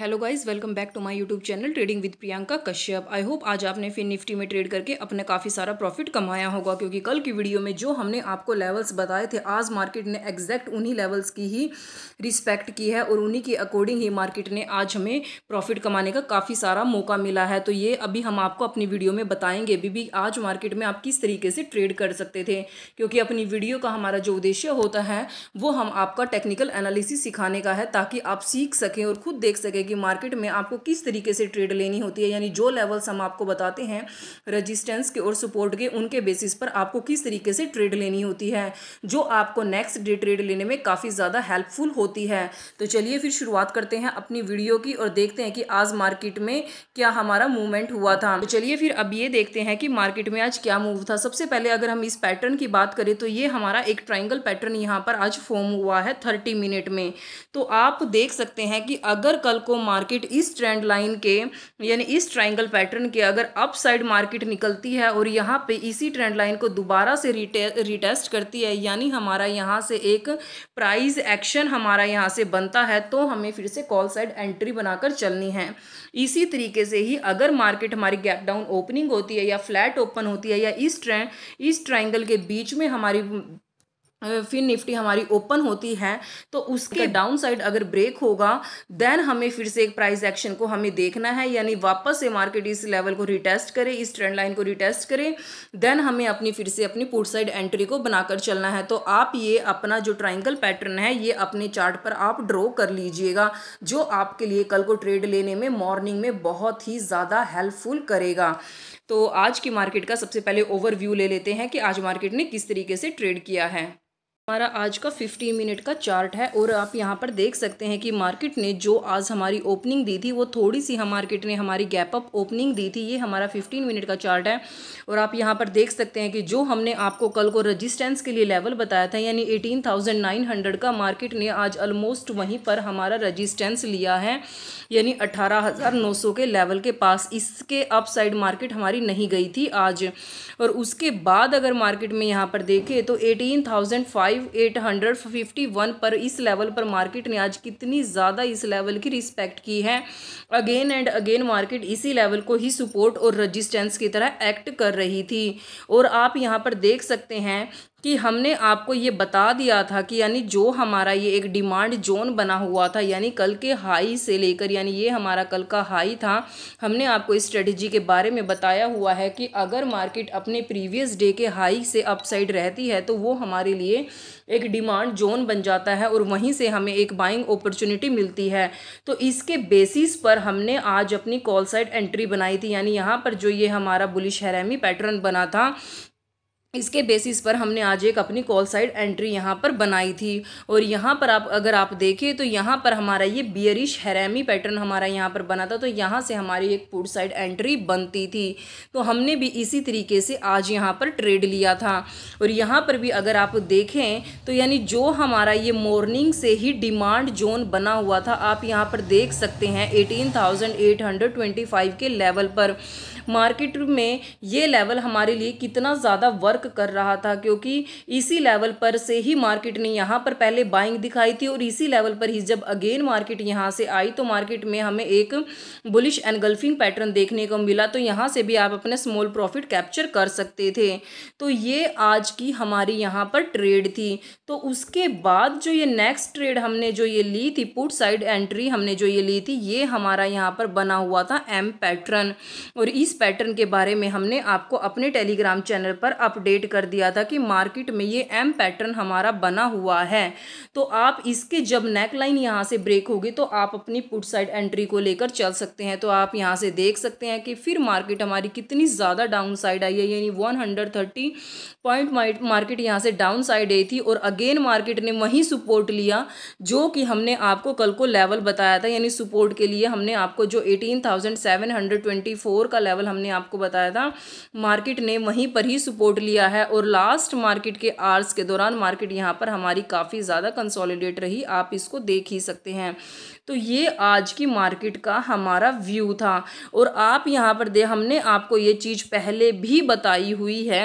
hello guys welcome back to my YouTube channel trading with Priyanka Kashyap I hope आज आपने फिर Nifty में trade करके अपने काफ़ी सारा प्रॉफिट कमाया होगा क्योंकि कल की वीडियो में जो हमने आपको लेवल्स बताए थे आज मार्केट ने एग्जैक्ट उन्हीं लेवल्स की ही रिस्पेक्ट की है और उन्हीं के अकॉर्डिंग ही मार्केट ने आज हमें प्रॉफिट कमाने का काफ़ी सारा मौका मिला है तो ये अभी हम आपको अपनी वीडियो में बताएंगे अभी भी आज मार्केट में आप किस तरीके से ट्रेड कर सकते थे क्योंकि अपनी वीडियो का हमारा जो उद्देश्य होता है वो हम आपका टेक्निकल एनालिसिस सिखाने का है ताकि आप सीख सकें और खुद देख सकें कि मार्केट में आपको किस तरीके से ट्रेड लेनी होती है यानी जो लेवल्स हम आपको बताते हैं रजिस्टेंस के और सपोर्ट के उनके बेसिस पर आपको किस तरीके से ट्रेड लेनी होती है जो आपको नेक्स्ट डे ट्रेड लेने में काफ़ी ज़्यादा हेल्पफुल होती है तो चलिए फिर शुरुआत करते हैं अपनी वीडियो की और देखते हैं कि आज मार्केट में क्या हमारा मूवमेंट हुआ था तो चलिए फिर अब ये देखते हैं कि मार्केट में आज क्या मूव था सबसे पहले अगर हम इस पैटर्न की बात करें तो ये हमारा एक ट्राइंगल पैटर्न यहाँ पर आज फॉर्म हुआ है थर्टी मिनट में तो आप देख सकते हैं कि अगर कल को मार्केट इस ट्रेंड लाइन के यानी इस ट्राइंगल पैटर्न के अगर अप साइड मार्केट निकलती है और यहाँ पे इसी ट्रेंड लाइन को दोबारा से रिटे रिटेस्ट करती है यानी हमारा यहाँ से एक प्राइस एक्शन हमारा यहाँ से बनता है तो हमें फिर से कॉल साइड एंट्री बनाकर चलनी है इसी तरीके से ही अगर मार्केट हमारी गैप डाउन ओपनिंग होती है या फ्लैट ओपन होती है या इस ट्रेंड इस ट्राइंगल के बीच में हमारी फिर निफ्टी हमारी ओपन होती है तो उसके डाउन साइड अगर ब्रेक होगा देन हमें फिर से एक प्राइस एक्शन को हमें देखना है यानी वापस से मार्केट इस लेवल को रिटेस्ट करे इस ट्रेंड लाइन को रिटेस्ट करे देन हमें अपनी फिर से अपनी पुट साइड एंट्री को बनाकर चलना है तो आप ये अपना जो ट्राइंगल पैटर्न है ये अपने चार्ट पर आप ड्रॉ कर लीजिएगा जो आपके लिए कल को ट्रेड लेने में मॉर्निंग में बहुत ही ज़्यादा हेल्पफुल करेगा तो आज की मार्केट का सबसे पहले ओवरव्यू ले लेते हैं कि आज मार्केट ने किस तरीके से ट्रेड किया है हमारा आज का 15 मिनट का चार्ट है और आप यहाँ पर देख सकते हैं कि मार्केट ने जो आज हमारी ओपनिंग दी थी वो थोड़ी सी हम मार्केट ने हमारी गैप अप ओपनिंग दी थी ये हमारा 15 मिनट का चार्ट है और आप यहाँ पर देख सकते हैं कि जो हमने आपको कल को रजिस्टेंस के लिए लेवल बताया था यानी 18,900 का मार्केट ने आज ऑलमोस्ट वहीं पर हमारा रजिस्टेंस लिया है यानी अट्ठारह के लेवल के पास इसके अप मार्केट हमारी नहीं गई थी आज और उसके बाद अगर मार्केट में यहाँ पर देखें तो eighteen five eight hundred fifty one पर इस लेवल पर मार्केट ने आज कितनी ज़्यादा इस लेवल की रिस्पेक्ट की है अगेन एंड अगेन मार्केट इसी लेवल को ही सपोर्ट और रजिस्टेंस की तरह एक्ट कर रही थी और आप यहाँ पर देख सकते हैं कि हमने आपको ये बता दिया था कि यानी जो हमारा ये एक डिमांड जोन बना हुआ था यानी कल के हाई से लेकर यानी ये हमारा कल का हाई था हमने आपको इस स्ट्रेटजी के बारे में बताया हुआ है कि अगर मार्केट अपने प्रीवियस डे के हाई से अपसाइड रहती है तो वो हमारे लिए एक डिमांड जोन बन जाता है और वहीं से हमें एक बाइंग अपॉर्चुनिटी मिलती है तो इसके बेसिस पर हमने आज अपनी कॉल साइड एंट्री बनाई थी यानी यहाँ पर जो ये हमारा बुलिश हैरामी पैटर्न बना था इसके बेसिस पर हमने आज एक अपनी कॉल साइड एंट्री यहाँ पर बनाई थी और यहाँ पर आप अगर आप देखें तो यहाँ पर हमारा ये बियरिश हैरेमी पैटर्न हमारा यहाँ पर बना था तो यहाँ से हमारी एक पुट साइड एंट्री बनती थी तो हमने भी इसी तरीके से आज यहाँ पर ट्रेड लिया था और यहाँ पर भी अगर आप देखें तो यानी जो हमारा ये मॉर्निंग से ही डिमांड जोन बना हुआ था आप यहाँ पर देख सकते हैं एटीन के लेवल पर मार्केट में ये लेवल हमारे लिए कितना ज़्यादा वर्क कर रहा था क्योंकि इसी लेवल पर से ही मार्केट ने यहाँ पर पहले बाइंग दिखाई थी और इसी लेवल पर ही जब अगेन मार्केट यहाँ से आई तो मार्केट में हमें एक बुलिश एनगल्फिंग पैटर्न देखने को मिला तो यहाँ से भी आप अपने स्मॉल प्रॉफिट कैप्चर कर सकते थे तो ये आज की हमारी यहाँ पर ट्रेड थी तो उसके बाद जो ये नेक्स्ट ट्रेड हमने जो ये ली थी पुट साइड एंट्री हमने जो ये ली थी ये हमारा यहाँ पर बना हुआ था एम पैटर्न और इस पैटर्न के बारे में हमने आपको अपने टेलीग्राम चैनल पर अपडेट कर दिया था कि मार्केट में ये एम पैटर्न हमारा बना हुआ है तो आप इसके जब नेक लाइन यहाँ से ब्रेक होगी तो आप अपनी पुट साइड एंट्री को लेकर चल सकते हैं तो आप यहाँ से देख सकते हैं कि फिर मार्केट हमारी कितनी ज़्यादा डाउन साइड आई है यानी वन थर्टी पॉइंट मार्केट यहाँ से डाउन साइड आई थी और अगेन मार्केट ने वहीं सपोर्ट लिया जो कि हमने आपको कल को लेवल बताया था यानी सपोर्ट के लिए हमने आपको जो eighteen thousand seven hundred twenty four का लेवल हमने आपको बताया था मार्केट ने वहीं पर ही सपोर्ट लिया है और लास्ट मार्केट के आर्स के दौरान मार्केट यहाँ पर हमारी काफ़ी ज़्यादा कंसोलिडेट रही आप इसको देख ही सकते हैं तो ये आज की मार्केट का हमारा व्यू था और आप यहाँ पर दे हमने आपको ये चीज़ पहले भी बताई हुई है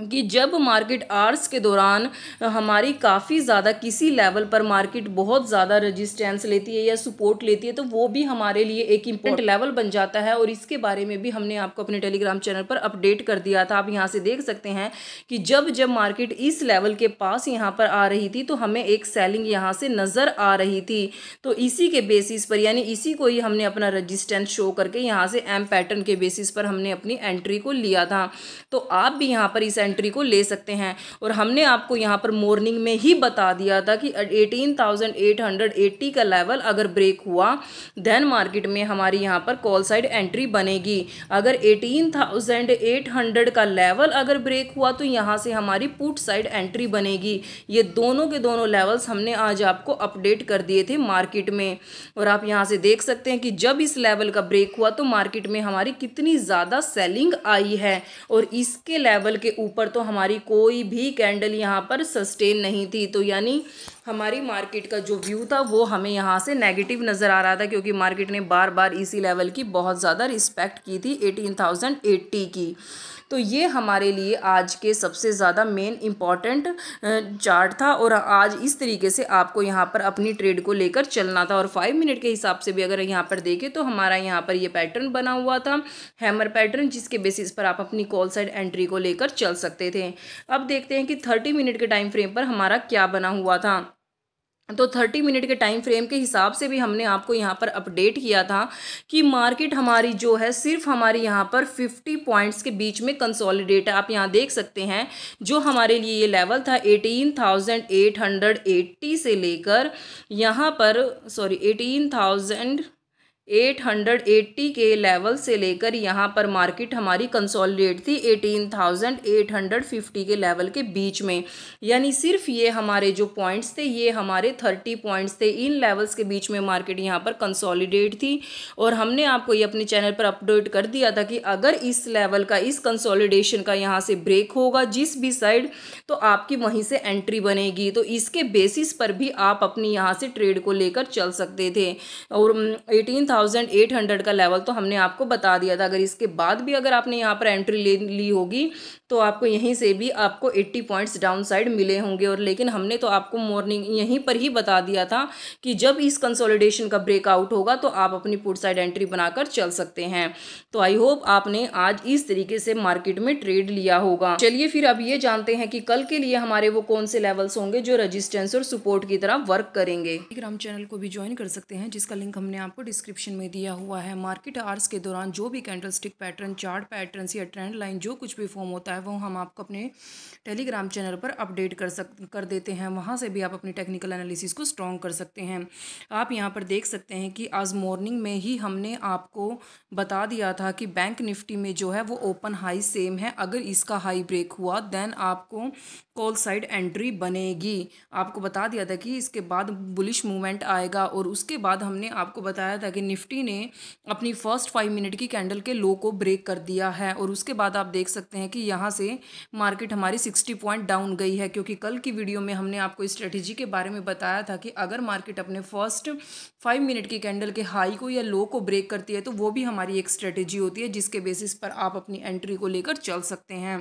कि जब मार्केट आर्स के दौरान हमारी काफ़ी ज़्यादा किसी लेवल पर मार्केट बहुत ज़्यादा रजिस्टेंस लेती है या सपोर्ट लेती है तो वो भी हमारे लिए एक इम्पोर्टेंट लेवल बन जाता है और इसके बारे में भी हमने आपको अपने टेलीग्राम चैनल पर अपडेट कर दिया था आप यहाँ से देख सकते हैं कि जब जब मार्केट इस लेवल के पास यहाँ पर आ रही थी तो हमें एक सेलिंग यहाँ से नज़र आ रही थी तो इसी के बेसिस पर यानी इसी को ही हमने अपना रजिस्टेंस शो करके यहाँ से एम पैटर्न के बेसिस पर हमने अपनी एंट्री को लिया था तो आप भी यहाँ पर इस एंट्री को ले सकते हैं और हमने आपको यहाँ पर मॉर्निंग में ही बता दिया था कि 18,880 का लेवल अगर ब्रेक हुआ देन मार्केट में हमारी यहाँ पर कॉल साइड एंट्री बनेगी अगर 18,800 का लेवल अगर ब्रेक हुआ तो यहाँ से हमारी पुट साइड एंट्री बनेगी ये दोनों के दोनों लेवल्स हमने आज आपको अपडेट कर दिए थे मार्केट में और आप यहाँ से देख सकते हैं कि जब इस लेवल का ब्रेक हुआ तो मार्केट में हमारी कितनी ज़्यादा सेलिंग आई है और इसके लेवल के ऊपर ऊपर तो हमारी कोई भी कैंडल यहाँ पर सस्टेन नहीं थी तो यानी हमारी मार्केट का जो व्यू था वो हमें यहाँ से नेगेटिव नज़र आ रहा था क्योंकि मार्केट ने बार बार इसी लेवल की बहुत ज़्यादा रिस्पेक्ट की थी एटीन थाउजेंड एट्टी की तो ये हमारे लिए आज के सबसे ज़्यादा मेन इम्पॉर्टेंट चार्ट था और आज इस तरीके से आपको यहाँ पर अपनी ट्रेड को लेकर चलना था और फाइव मिनट के हिसाब से भी अगर यहाँ पर देखें तो हमारा यहाँ पर ये पैटर्न बना हुआ था हैमर पैटर्न जिसके बेसिस पर आप अपनी कॉल साइड एंट्री को लेकर चल सकते थे अब देखते हैं कि थर्टी मिनट के टाइम फ्रेम पर हमारा क्या बना हुआ था तो 30 मिनट के टाइम फ्रेम के हिसाब से भी हमने आपको यहाँ पर अपडेट किया था कि मार्केट हमारी जो है सिर्फ हमारे यहाँ पर 50 पॉइंट्स के बीच में कंसोलिडेट आप यहाँ देख सकते हैं जो हमारे लिए ये लेवल था 18,880 से लेकर यहाँ पर सॉरी 18,000 880 के लेवल से लेकर यहाँ पर मार्केट हमारी कंसोलिडेट थी 18,850 के लेवल के बीच में यानी सिर्फ ये हमारे जो पॉइंट्स थे ये हमारे 30 पॉइंट्स थे इन लेवल्स के बीच में मार्केट यहाँ पर कंसोलिडेट थी और हमने आपको ये अपने चैनल पर अपडेट कर दिया था कि अगर इस लेवल का इस कंसोलिडेशन का यहाँ से ब्रेक होगा जिस भी साइड तो आपकी वहीं से एंट्री बनेगी तो इसके बेसिस पर भी आप अपनी यहाँ से ट्रेड को लेकर चल सकते थे और एटीन थाउजेंड एट हंड्रेड का लेवल तो हमने आपको बता दिया था अगर इसके बाद भी अगर आपने यहाँ पर एंट्री ले ली होगी तो आपको यहीं से भी आपको एट्टी पॉइंट्स डाउन साइड मिले होंगे और लेकिन हमने तो आपको मॉर्निंग यहीं पर ही बता दिया था कि जब इस कंसोलिडेशन का ब्रेकआउट होगा तो आप अपनी पुट साइड एंट्री बनाकर चल सकते हैं तो आई होप आपने आज इस तरीके से मार्केट में ट्रेड लिया होगा चलिए फिर अब ये जानते हैं कि कल के लिए हमारे वो कौन से लेवल्स होंगे जो रजिस्टेंस और सपोर्ट की तरह वर्क करेंगे चैनल को भी ज्वाइन कर सकते हैं जिसका लिंक हमने आपको डिस्क्रिप्शन सेक्शन में दिया हुआ है मार्केट आर्स के दौरान जो भी candlestick pattern chart pattern या ट्रेंड लाइन जो कुछ भी फॉर्म होता है वो हम आपको अपने टेलीग्राम चैनल पर अपडेट कर सक कर देते हैं वहाँ से भी आप अपनी टेक्निकल एनालिसिस को स्ट्रॉन्ग कर सकते हैं आप यहाँ पर देख सकते हैं कि आज मॉर्निंग में ही हमने आपको बता दिया था कि बैंक निफ्टी में जो है वो ओपन हाई सेम है अगर इसका हाई ब्रेक हुआ देन आपको कॉल साइड एंट्री बनेगी आपको बता दिया था कि इसके बाद बुलिश मूवमेंट आएगा और उसके बाद हमने आपको बताया था कि निफ्टी ने अपनी फर्स्ट फाइव मिनट की कैंडल के लो को ब्रेक कर दिया है और उसके बाद आप देख सकते हैं कि यहाँ से मार्केट हमारी सिक्सटी पॉइंट डाउन गई है क्योंकि कल की वीडियो में हमने आपको स्ट्रेटेजी के बारे में बताया था कि अगर मार्केट अपने फर्स्ट फाइव मिनट की कैंडल के हाई को या लो को ब्रेक करती है तो वो भी हमारी एक स्ट्रेटेजी होती है जिसके बेसिस पर आप अपनी एंट्री को लेकर चल सकते हैं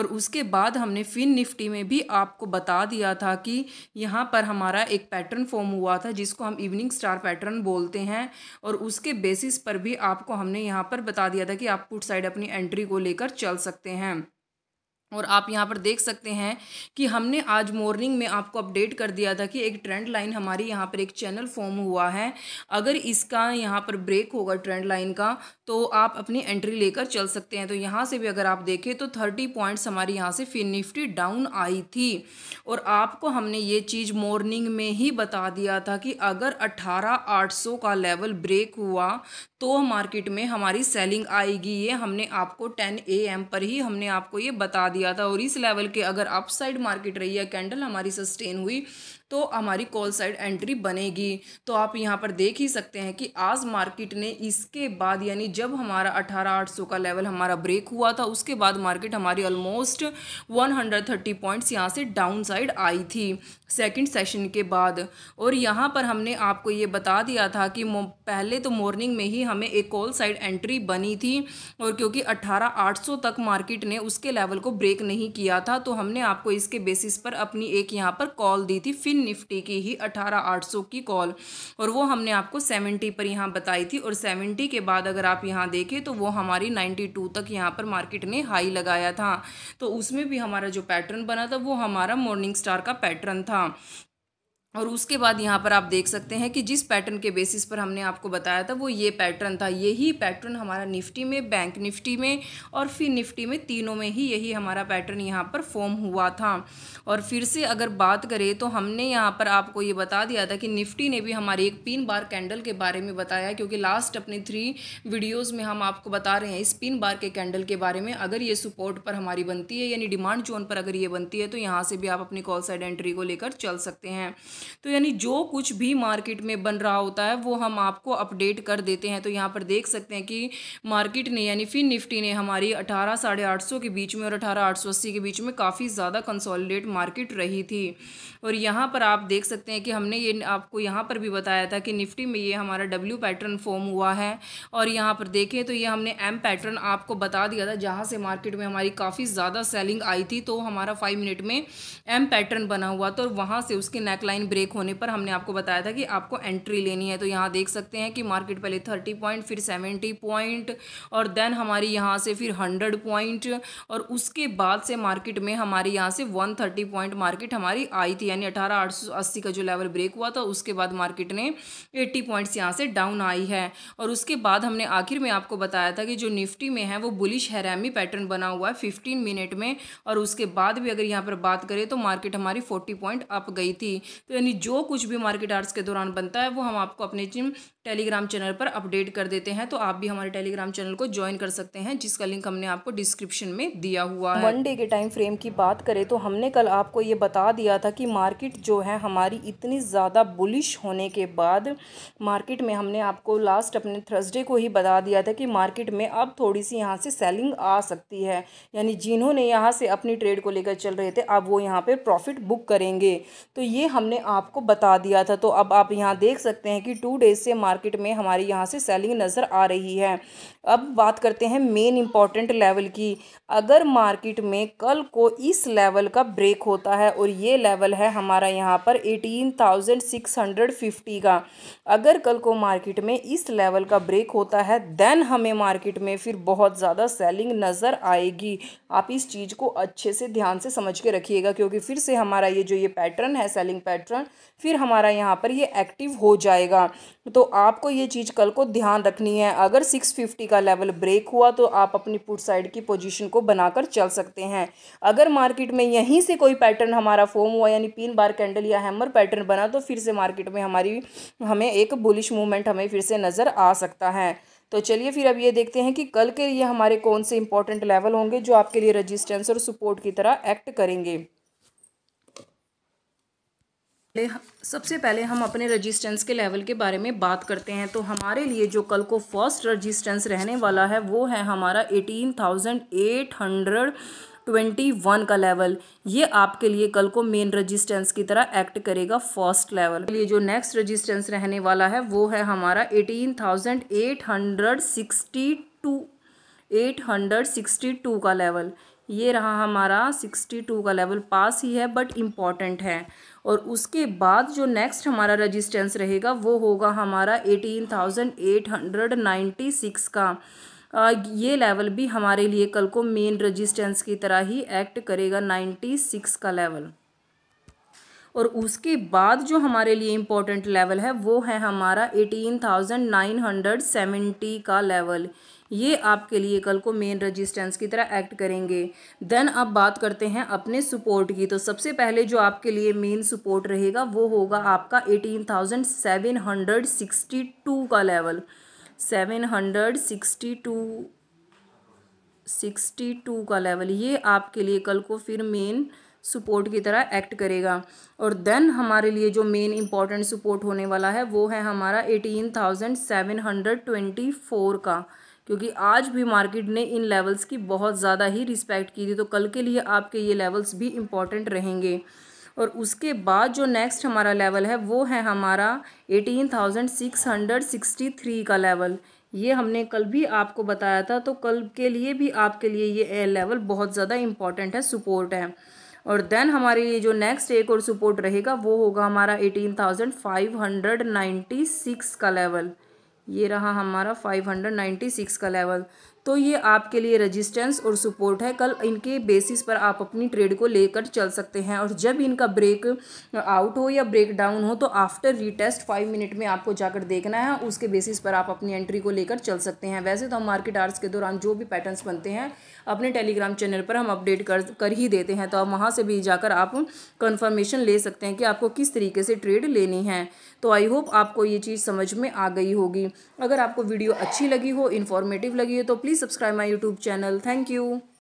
और उसके बाद हमने फिन निफ्टी में भी आपको बता दिया था कि यहाँ पर हमारा एक पैटर्न फॉर्म हुआ था जिसको हम इवनिंग स्टार पैटर्न बोलते हैं और उसके बेसिस पर भी आपको हमने यहाँ पर बता दिया था कि आप पुट साइड अपनी एंट्री को लेकर चल सकते हैं और आप यहाँ पर देख सकते हैं कि हमने आज मॉर्निंग में आपको अपडेट कर दिया था कि एक ट्रेंड लाइन हमारी यहाँ पर एक चैनल फॉर्म हुआ है अगर इसका यहाँ पर ब्रेक होगा ट्रेंड लाइन का तो आप अपनी एंट्री लेकर चल सकते हैं तो यहाँ से भी अगर आप देखें तो थर्टी पॉइंट्स हमारी यहाँ से फिर निफ्टी डाउन आई थी और आपको हमने ये चीज़ मॉर्निंग में ही बता दिया था कि अगर अट्ठारह आठ सौ का लेवल ब्रेक हुआ तो मार्केट में हमारी सेलिंग आएगी ये हमने आपको टेन ए पर ही हमने आपको ये बता दिया दिया था और इस लेवल के अगर अपसाइड मार्केट रही है कैंडल हमारी सस्टेन हुई तो हमारी कॉल साइड एंट्री बनेगी तो आप यहाँ पर देख ही सकते हैं कि आज मार्केट ने इसके बाद यानी जब हमारा अठारह आठ सौ का लेवल हमारा ब्रेक हुआ था उसके बाद मार्केट हमारी almost one hundred thirty points यहाँ से डाउन साइड आई थी सेकंड सेशन के बाद और यहाँ पर हमने आपको ये बता दिया था कि पहले तो मॉर्निंग में ही हमें एक कॉल साइड एंट्री बनी थी और क्योंकि अट्ठारह आठ सौ तक मार्केट ने उसके लेवल को ब्रेक नहीं किया था तो हमने आपको इसके बेसिस पर अपनी एक यहाँ पर कॉल दी थी फिन निफ्टी की ही अठारह आठ सौ की कॉल और वो हमने आपको सेवेंटी पर यहाँ बताई थी और सेवेंटी के बाद अगर आप यहाँ देखें तो वो हमारी नाइन्टी टू तक यहाँ पर मार्केट ने हाई लगाया था तो उसमें भी हमारा जो पैटर्न बना था वो हमारा मॉर्निंग स्टार का पैटर्न था और उसके बाद यहाँ पर आप देख सकते हैं कि जिस पैटर्न के बेसिस पर हमने आपको बताया था वो ये पैटर्न था यही पैटर्न हमारा निफ्टी में बैंक निफ्टी में और फिर निफ्टी में तीनों में ही यही हमारा पैटर्न यहाँ पर फॉर्म हुआ था और फिर से अगर बात करें तो हमने यहाँ पर आपको ये बता दिया था कि निफ्टी ने भी हमारे एक पिन बार कैंडल के बारे में बताया क्योंकि लास्ट अपने थ्री वीडियोज़ में हम आपको बता रहे हैं इस पिन बार के कैंडल के बारे में अगर ये सपोर्ट पर हमारी बनती है यानी डिमांड जोन पर अगर ये बनती है तो यहाँ से भी आप अपनी कॉल साइड एंट्री को लेकर चल सकते हैं तो यानी जो कुछ भी मार्केट में बन रहा होता है वो हम आपको अपडेट कर देते हैं तो यहाँ पर देख सकते हैं कि मार्केट ने यानी फिर निफ्टी ने हमारी अठारह साढ़े आठ सौ के बीच में और अठारह आठ सौ अस्सी के बीच में काफ़ी ज़्यादा कंसोलिडेट मार्केट रही थी और यहाँ पर आप देख सकते हैं कि हमने ये आपको यहाँ पर भी बताया था कि निफ्टी में ये हमारा डब्ल्यू पैटर्न फॉर्म हुआ है और यहाँ पर देखें तो ये हमने एम पैटर्न आपको बता दिया था जहाँ से मार्केट में हमारी काफ़ी ज़्यादा सेलिंग आई थी तो हमारा फाइव मिनट में एम पैटर्न बना हुआ था और वहाँ से उसके नेकलाइन ब्रेक होने पर हमने आपको बताया था कि आपको एंट्री लेनी है तो यहाँ देख सकते हैं कि मार्केट पहले थर्टी पॉइंट फिर सेवेंटी पॉइंट और देन हमारी यहाँ से फिर हंड्रेड पॉइंट और उसके बाद से मार्केट में हमारी यहाँ से वन थर्टी पॉइंट मार्केट हमारी आई थी यानी अठारह आठ सौ अस्सी का जो लेवल ब्रेक हुआ था उसके बाद मार्केट ने एट्टी पॉइंट्स यहाँ से डाउन आई है और उसके बाद हमने आखिर में आपको बताया था कि जो निफ्टी में है वो बुलिश हैरामी पैटर्न बना हुआ है फिफ्टीन मिनट में और उसके बाद भी अगर यहाँ पर बात करें तो मार्केट हमारी फोर्टी पॉइंट अप गई थी तो यानी जो कुछ भी मार्केट आर्ट्स के दौरान बनता है वो हम आपको अपने जिम टेलीग्राम चैनल पर अपडेट कर देते हैं तो आप भी हमारे टेलीग्राम चैनल को ज्वाइन कर सकते हैं जिसका लिंक हमने आपको डिस्क्रिप्शन में दिया हुआ है वन डे के टाइम फ्रेम की बात करें तो हमने कल आपको ये बता दिया था कि मार्केट जो है हमारी इतनी ज़्यादा बुलिश होने के बाद मार्केट में हमने आपको लास्ट अपने थर्सडे को ही बता दिया था कि मार्केट में अब थोड़ी सी यहाँ से सेलिंग आ सकती है यानी जिन्होंने यहाँ से अपनी ट्रेड को लेकर चल रहे थे अब वो यहाँ पर प्रॉफिट बुक करेंगे तो ये हमने आपको बता दिया था तो अब आप यहाँ देख सकते हैं कि टू डेज से मार्केट में हमारी यहाँ से सेलिंग नज़र आ रही है अब बात करते हैं मेन इम्पॉर्टेंट लेवल की अगर मार्केट में कल को इस लेवल का ब्रेक होता है और ये लेवल है हमारा यहाँ पर eighteen thousand six hundred fifty का अगर कल को मार्केट में इस लेवल का ब्रेक होता है देन हमें मार्केट में फिर बहुत ज़्यादा सेलिंग नज़र आएगी आप इस चीज़ को अच्छे से ध्यान से समझ के रखिएगा क्योंकि फिर से हमारा ये जो ये पैटर्न है सेलिंग पैटर्न फिर हमारा यहाँ पर ये एक्टिव हो जाएगा तो आपको ये चीज़ कल को ध्यान रखनी है अगर सिक्स फिफ्टी का लेवल ब्रेक हुआ तो आप अपनी पुट साइड की पोजीशन को बनाकर चल सकते हैं अगर मार्केट में यहीं से कोई पैटर्न हमारा फॉर्म हुआ यानी पिन बार कैंडल या हैमर पैटर्न बना तो फिर से मार्केट में हमारी हमें एक बुलिश मूवमेंट हमें फिर से नज़र आ सकता है तो चलिए फिर अब ये देखते हैं कि कल के लिए हमारे कौन से इंपॉर्टेंट लेवल होंगे जो आपके लिए रजिस्टेंस और सपोर्ट की तरह एक्ट करेंगे पहले सबसे पहले हम अपने रजिस्टेंस के लेवल के बारे में बात करते हैं तो हमारे लिए जो कल को फर्स्ट रजिस्टेंस रहने वाला है वो है हमारा eighteen thousand eight hundred twenty one का लेवल ये आपके लिए कल को मेन रजिस्टेंस की तरह एक्ट करेगा फर्स्ट लेवल के लिए जो नेक्स्ट रजिस्टेंस रहने वाला है वो है हमारा eighteen thousand eight hundred sixty two eight hundred sixty two का लेवल ये रहा हमारा सिक्सटी टू का लेवल पास ही है बट इम्पॉर्टेंट है और उसके बाद जो नेक्स्ट हमारा रजिस्टेंस रहेगा वो होगा हमारा eighteen thousand eight hundred ninety six का ये लेवल भी हमारे लिए कल को मेन रजिस्टेंस की तरह ही एक्ट करेगा नाइन्टी सिक्स का लेवल और उसके बाद जो हमारे लिए इम्पोर्टेंट लेवल है वो है हमारा eighteen thousand nine hundred seventy का लेवल ये आपके लिए कल को मेन रजिस्टेंस की तरह एक्ट करेंगे देन अब बात करते हैं अपने सपोर्ट की तो सबसे पहले जो आपके लिए मेन सपोर्ट रहेगा वो होगा आपका eighteen thousand seven hundred sixty two का level seven hundred sixty two sixty two का लेवल ये आपके लिए कल को फिर मेन सपोर्ट की तरह एक्ट करेगा और देन हमारे लिए जो मेन इम्पॉर्टेंट सपोर्ट होने वाला है वो है हमारा eighteen thousand seven hundred twenty four का क्योंकि आज भी मार्केट ने इन लेवल्स की बहुत ज़्यादा ही रिस्पेक्ट की थी तो कल के लिए आपके ये लेवल्स भी इम्पॉर्टेंट रहेंगे और उसके बाद जो नेक्स्ट हमारा लेवल है वो है हमारा eighteen thousand six hundred sixty three का लेवल ये हमने कल भी आपको बताया था तो कल के लिए भी आपके लिए ये लेवल बहुत ज़्यादा इम्पॉर्टेंट है सपोर्ट है और देन हमारे लिए जो नेक्स्ट एक और सपोर्ट रहेगा वो होगा हमारा eighteen thousand five hundred ninety six का लेवल ये रहा हमारा 596 का लेवल तो ये आपके लिए रजिस्टेंस और सपोर्ट है कल इनके बेसिस पर आप अपनी ट्रेड को लेकर चल सकते हैं और जब इनका ब्रेक आउट हो या ब्रेक डाउन हो तो आफ्टर रीटेस्ट फाइव मिनट में आपको जाकर देखना है उसके बेसिस पर आप अपनी एंट्री को लेकर चल सकते हैं वैसे तो हम मार्केट आर्स के दौरान जो भी पैटर्न्स बनते हैं अपने टेलीग्राम चैनल पर हम अपडेट कर कर ही देते हैं तो आप वहाँ से भी जाकर आप कन्फर्मेशन ले सकते हैं कि आपको किस तरीके से ट्रेड लेनी है तो आई होप आपको ये चीज़ समझ में आ गई होगी अगर आपको वीडियो अच्छी लगी हो इन्फॉर्मेटिव लगी हो तो please please subscribe my youtube channel thank you